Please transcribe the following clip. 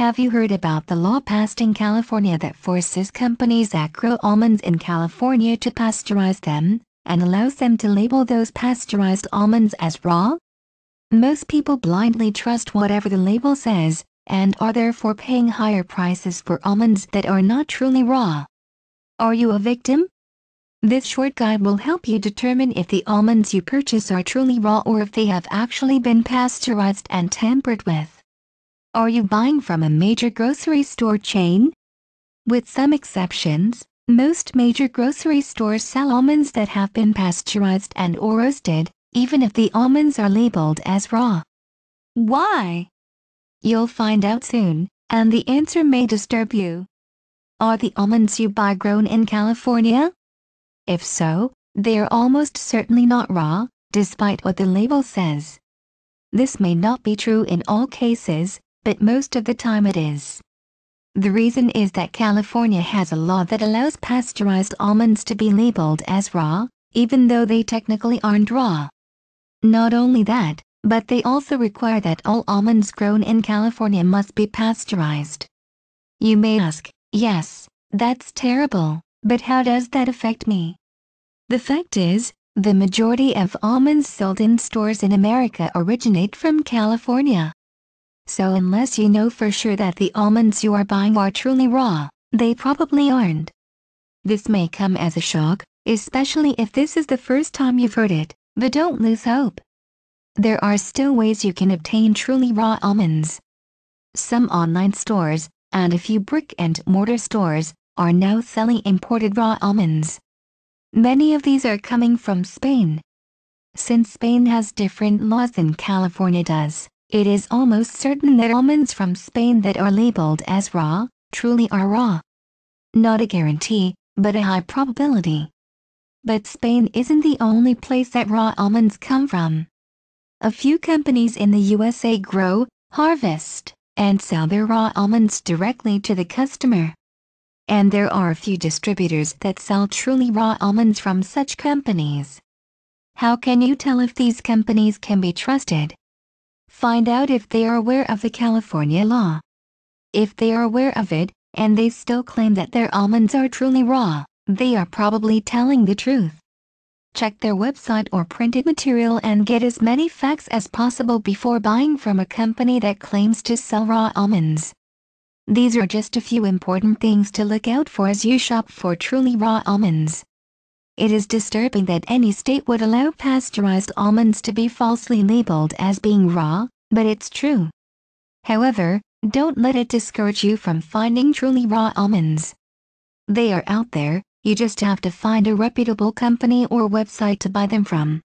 Have you heard about the law passed in California that forces companies that grow almonds in California to pasteurize them, and allows them to label those pasteurized almonds as raw? Most people blindly trust whatever the label says, and are therefore paying higher prices for almonds that are not truly raw. Are you a victim? This short guide will help you determine if the almonds you purchase are truly raw or if they have actually been pasteurized and tampered with. Are you buying from a major grocery store chain? With some exceptions, most major grocery stores sell almonds that have been pasteurized and or roasted, even if the almonds are labeled as raw. Why? You'll find out soon, and the answer may disturb you. Are the almonds you buy grown in California? If so, they are almost certainly not raw, despite what the label says. This may not be true in all cases, but most of the time it is. The reason is that California has a law that allows pasteurized almonds to be labeled as raw, even though they technically aren't raw. Not only that, but they also require that all almonds grown in California must be pasteurized. You may ask, yes, that's terrible, but how does that affect me? The fact is, the majority of almonds sold in stores in America originate from California. So unless you know for sure that the almonds you are buying are truly raw, they probably aren't. This may come as a shock, especially if this is the first time you've heard it, but don't lose hope. There are still ways you can obtain truly raw almonds. Some online stores, and a few brick and mortar stores, are now selling imported raw almonds. Many of these are coming from Spain. Since Spain has different laws than California does, it is almost certain that almonds from Spain that are labeled as raw, truly are raw. Not a guarantee, but a high probability. But Spain isn't the only place that raw almonds come from. A few companies in the USA grow, harvest, and sell their raw almonds directly to the customer. And there are a few distributors that sell truly raw almonds from such companies. How can you tell if these companies can be trusted? Find out if they are aware of the California law. If they are aware of it, and they still claim that their almonds are truly raw, they are probably telling the truth. Check their website or printed material and get as many facts as possible before buying from a company that claims to sell raw almonds. These are just a few important things to look out for as you shop for truly raw almonds. It is disturbing that any state would allow pasteurized almonds to be falsely labeled as being raw, but it's true. However, don't let it discourage you from finding truly raw almonds. They are out there, you just have to find a reputable company or website to buy them from.